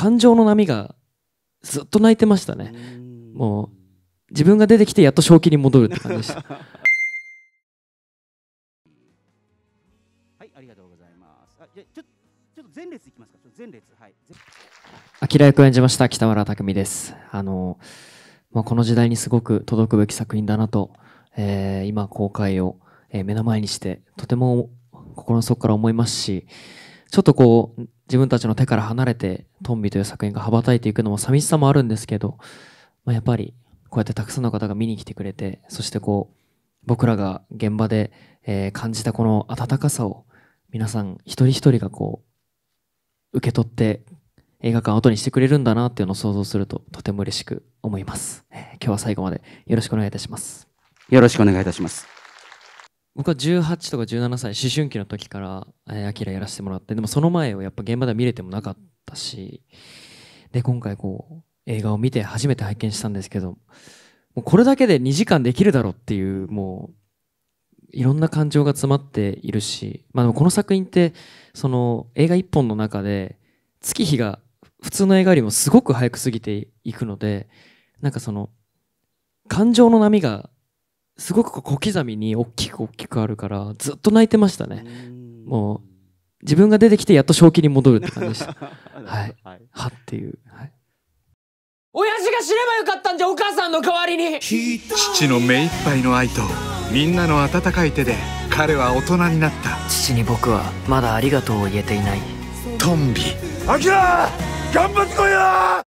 感情の波がずっと泣いてましたねもう自分が出てきてやっと正気に戻るって感じでした はいありがとうございますあじゃちょちょっと前列いきますか前列はい明役を演じました北原匠ですあの、まあ、この時代にすごく届くべき作品だなと、えー、今公開を、えー、目の前にしてとても心の底から思いますしちょっとこう自分たちの手から離れてトンビという作品が羽ばたいていくのも寂しさもあるんですけど、まあ、やっぱりこうやってたくさんの方が見に来てくれて、そしてこう、僕らが現場で、えー、感じたこの温かさを皆さん一人一人がこう、受け取って映画館を後にしてくれるんだなっていうのを想像するととても嬉しく思います。えー、今日は最後までよろしくお願いいたします。よろしくお願いいたします。僕は18とか17歳、思春期の時から、えー、アキやらせてもらって、でもその前をやっぱ現場では見れてもなかった。ったし、で、今回こう、映画を見て初めて拝見したんですけど、もうこれだけで2時間できるだろうっていう、もう、いろんな感情が詰まっているし、まあでもこの作品って、その映画1本の中で、月日が普通の映画よりもすごく早く過ぎていくので、なんかその、感情の波がすごく小刻みに大きく大きくあるから、ずっと泣いてましたね。もう、自分が出てきてやっと正気に戻るって感じでした。はい。はい、はっていう。はい。親父が死ればよかったんじゃお母さんの代わりに父の目いっぱいの愛とみんなの温かい手で彼は大人になった父に僕はまだありがとうを言えていないトンビアキラ頑張ってこいよ